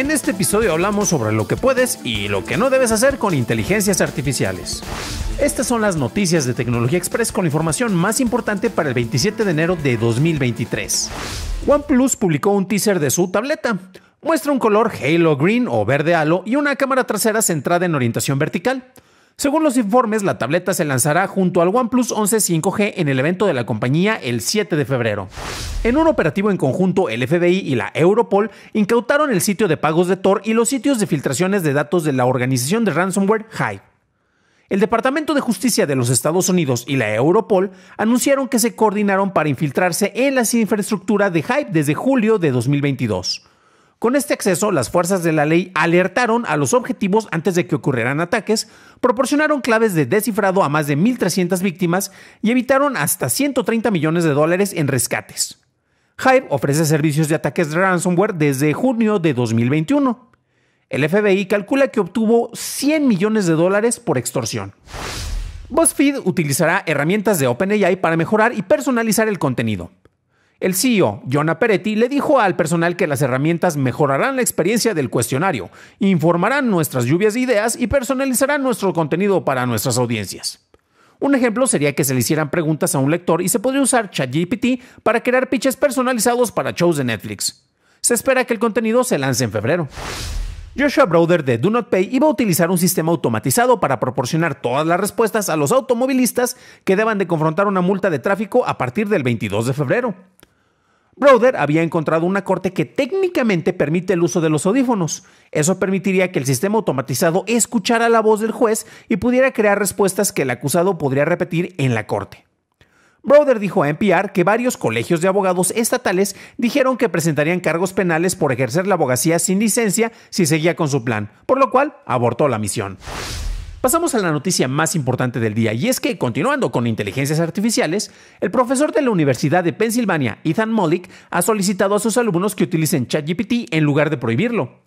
En este episodio hablamos sobre lo que puedes y lo que no debes hacer con inteligencias artificiales. Estas son las noticias de Tecnología Express con la información más importante para el 27 de enero de 2023. OnePlus publicó un teaser de su tableta. Muestra un color halo green o verde halo y una cámara trasera centrada en orientación vertical. Según los informes, la tableta se lanzará junto al OnePlus 11 5G en el evento de la compañía el 7 de febrero. En un operativo en conjunto, el FBI y la Europol incautaron el sitio de pagos de Tor y los sitios de filtraciones de datos de la organización de ransomware Hive. El Departamento de Justicia de los Estados Unidos y la Europol anunciaron que se coordinaron para infiltrarse en la infraestructura de Hype desde julio de 2022. Con este acceso, las fuerzas de la ley alertaron a los objetivos antes de que ocurrieran ataques, proporcionaron claves de descifrado a más de 1.300 víctimas y evitaron hasta 130 millones de dólares en rescates. Hive ofrece servicios de ataques de ransomware desde junio de 2021. El FBI calcula que obtuvo 100 millones de dólares por extorsión. BuzzFeed utilizará herramientas de OpenAI para mejorar y personalizar el contenido. El CEO, Jonah Peretti, le dijo al personal que las herramientas mejorarán la experiencia del cuestionario, informarán nuestras lluvias de ideas y personalizarán nuestro contenido para nuestras audiencias. Un ejemplo sería que se le hicieran preguntas a un lector y se podría usar ChatGPT para crear pitches personalizados para shows de Netflix. Se espera que el contenido se lance en febrero. Joshua Browder de Do Not Pay iba a utilizar un sistema automatizado para proporcionar todas las respuestas a los automovilistas que deban de confrontar una multa de tráfico a partir del 22 de febrero. Broder había encontrado una corte que técnicamente permite el uso de los audífonos. Eso permitiría que el sistema automatizado escuchara la voz del juez y pudiera crear respuestas que el acusado podría repetir en la corte. Broder dijo a NPR que varios colegios de abogados estatales dijeron que presentarían cargos penales por ejercer la abogacía sin licencia si seguía con su plan, por lo cual abortó la misión. Pasamos a la noticia más importante del día y es que, continuando con inteligencias artificiales, el profesor de la Universidad de Pensilvania, Ethan Mollick, ha solicitado a sus alumnos que utilicen ChatGPT en lugar de prohibirlo.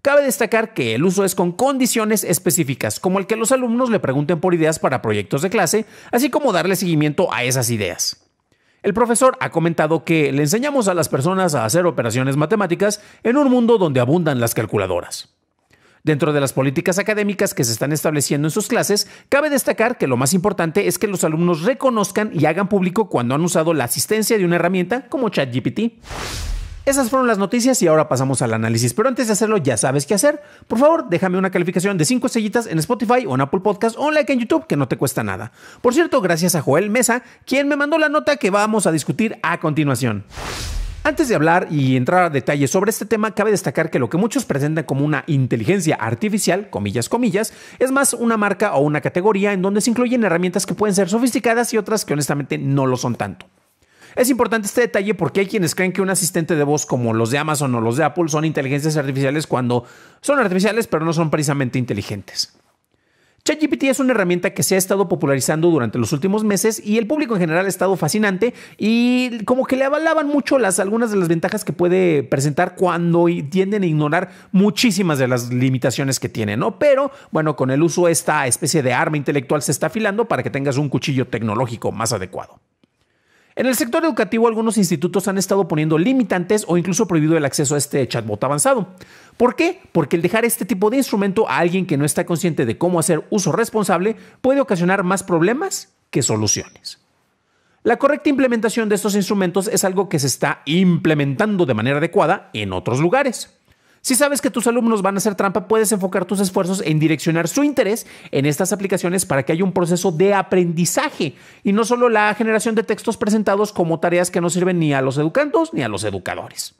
Cabe destacar que el uso es con condiciones específicas, como el que los alumnos le pregunten por ideas para proyectos de clase, así como darle seguimiento a esas ideas. El profesor ha comentado que le enseñamos a las personas a hacer operaciones matemáticas en un mundo donde abundan las calculadoras. Dentro de las políticas académicas que se están estableciendo en sus clases, cabe destacar que lo más importante es que los alumnos reconozcan y hagan público cuando han usado la asistencia de una herramienta como ChatGPT. Esas fueron las noticias y ahora pasamos al análisis. Pero antes de hacerlo, ya sabes qué hacer. Por favor, déjame una calificación de 5 estrellitas en Spotify o en Apple Podcast o un like en YouTube que no te cuesta nada. Por cierto, gracias a Joel Mesa, quien me mandó la nota que vamos a discutir a continuación. Antes de hablar y entrar a detalles sobre este tema, cabe destacar que lo que muchos presentan como una inteligencia artificial, comillas, comillas, es más una marca o una categoría en donde se incluyen herramientas que pueden ser sofisticadas y otras que honestamente no lo son tanto. Es importante este detalle porque hay quienes creen que un asistente de voz como los de Amazon o los de Apple son inteligencias artificiales cuando son artificiales pero no son precisamente inteligentes. ChatGPT es una herramienta que se ha estado popularizando durante los últimos meses y el público en general ha estado fascinante y como que le avalaban mucho las, algunas de las ventajas que puede presentar cuando tienden a ignorar muchísimas de las limitaciones que tiene, ¿no? Pero bueno, con el uso de esta especie de arma intelectual se está afilando para que tengas un cuchillo tecnológico más adecuado. En el sector educativo, algunos institutos han estado poniendo limitantes o incluso prohibido el acceso a este chatbot avanzado. ¿Por qué? Porque el dejar este tipo de instrumento a alguien que no está consciente de cómo hacer uso responsable puede ocasionar más problemas que soluciones. La correcta implementación de estos instrumentos es algo que se está implementando de manera adecuada en otros lugares. Si sabes que tus alumnos van a hacer trampa, puedes enfocar tus esfuerzos en direccionar su interés en estas aplicaciones para que haya un proceso de aprendizaje y no solo la generación de textos presentados como tareas que no sirven ni a los educandos ni a los educadores.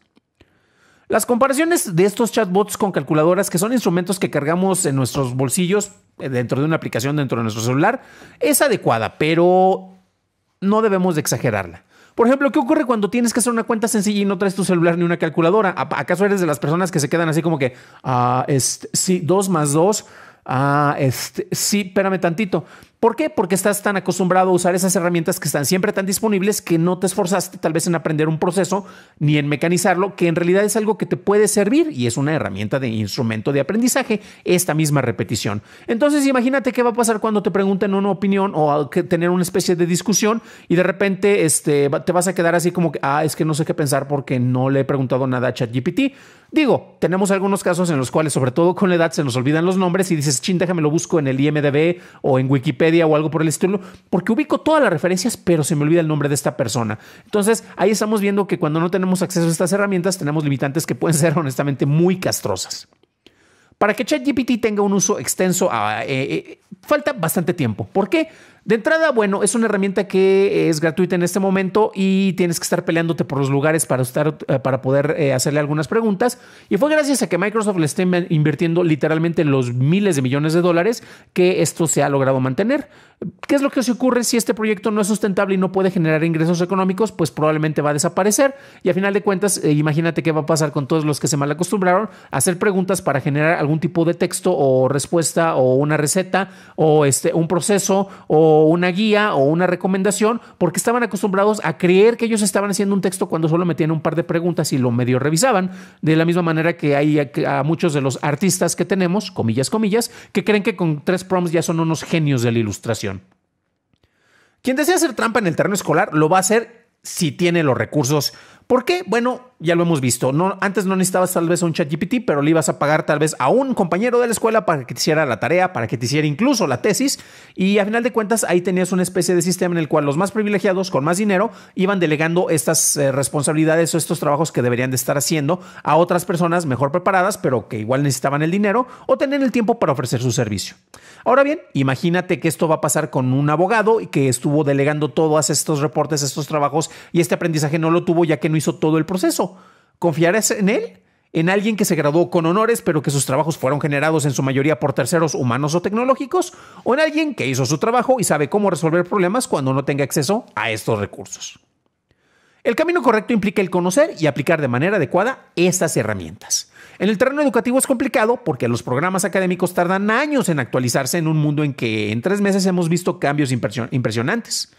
Las comparaciones de estos chatbots con calculadoras, que son instrumentos que cargamos en nuestros bolsillos eh, dentro de una aplicación, dentro de nuestro celular, es adecuada, pero no debemos de exagerarla. Por ejemplo, ¿qué ocurre cuando tienes que hacer una cuenta sencilla y no traes tu celular ni una calculadora? ¿Acaso eres de las personas que se quedan así como que, ah, este, sí, dos más dos, ah, este, sí, espérame tantito? ¿Por qué? Porque estás tan acostumbrado a usar esas herramientas que están siempre tan disponibles que no te esforzaste tal vez en aprender un proceso ni en mecanizarlo, que en realidad es algo que te puede servir y es una herramienta de instrumento de aprendizaje, esta misma repetición. Entonces imagínate qué va a pasar cuando te pregunten una opinión o tener una especie de discusión y de repente este, te vas a quedar así como que, ah, es que no sé qué pensar porque no le he preguntado nada a ChatGPT. Digo, tenemos algunos casos en los cuales, sobre todo con la edad, se nos olvidan los nombres y dices, chin, déjame lo busco en el IMDB o en Wikipedia o algo por el estilo, porque ubico todas las referencias, pero se me olvida el nombre de esta persona. Entonces, ahí estamos viendo que cuando no tenemos acceso a estas herramientas, tenemos limitantes que pueden ser honestamente muy castrosas. Para que ChatGPT tenga un uso extenso, ah, eh, eh, falta bastante tiempo. ¿Por qué? De entrada, bueno, es una herramienta que eh, es gratuita en este momento y tienes que estar peleándote por los lugares para, estar, eh, para poder eh, hacerle algunas preguntas. Y fue gracias a que Microsoft le esté invirtiendo literalmente los miles de millones de dólares que esto se ha logrado mantener. ¿Qué es lo que se ocurre si este proyecto no es sustentable y no puede generar ingresos económicos? Pues probablemente va a desaparecer y a final de cuentas, eh, imagínate qué va a pasar con todos los que se mal acostumbraron a hacer preguntas para generar algún tipo de texto o respuesta o una receta o este, un proceso o una guía o una recomendación porque estaban acostumbrados a creer que ellos estaban haciendo un texto cuando solo metían un par de preguntas y lo medio revisaban. De la misma manera que hay muchos de los artistas que tenemos, comillas, comillas, que creen que con tres prompts ya son unos genios de la ilustración. Quien desea hacer trampa en el terreno escolar lo va a hacer si tiene los recursos ¿Por qué? Bueno, ya lo hemos visto. No, antes no necesitabas tal vez un chat GPT, pero le ibas a pagar tal vez a un compañero de la escuela para que te hiciera la tarea, para que te hiciera incluso la tesis. Y a final de cuentas, ahí tenías una especie de sistema en el cual los más privilegiados, con más dinero, iban delegando estas eh, responsabilidades o estos trabajos que deberían de estar haciendo a otras personas mejor preparadas, pero que igual necesitaban el dinero o tener el tiempo para ofrecer su servicio. Ahora bien, imagínate que esto va a pasar con un abogado y que estuvo delegando todos estos reportes, estos trabajos y este aprendizaje no lo tuvo ya que no hizo todo el proceso. ¿Confiarás en él? ¿En alguien que se graduó con honores pero que sus trabajos fueron generados en su mayoría por terceros humanos o tecnológicos? ¿O en alguien que hizo su trabajo y sabe cómo resolver problemas cuando no tenga acceso a estos recursos? El camino correcto implica el conocer y aplicar de manera adecuada estas herramientas. En el terreno educativo es complicado porque los programas académicos tardan años en actualizarse en un mundo en que en tres meses hemos visto cambios impresionantes.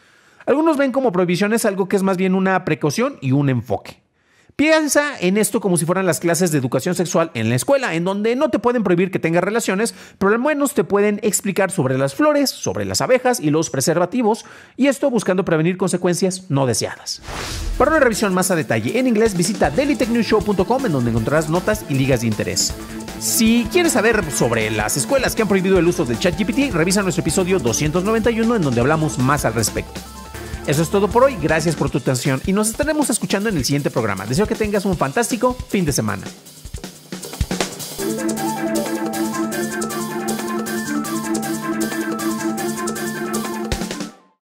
Algunos ven como prohibiciones algo que es más bien una precaución y un enfoque. Piensa en esto como si fueran las clases de educación sexual en la escuela, en donde no te pueden prohibir que tengas relaciones, pero al menos te pueden explicar sobre las flores, sobre las abejas y los preservativos, y esto buscando prevenir consecuencias no deseadas. Para una revisión más a detalle en inglés, visita dailytechnewshow.com en donde encontrarás notas y ligas de interés. Si quieres saber sobre las escuelas que han prohibido el uso del ChatGPT, revisa nuestro episodio 291 en donde hablamos más al respecto. Eso es todo por hoy, gracias por tu atención y nos estaremos escuchando en el siguiente programa. Deseo que tengas un fantástico fin de semana.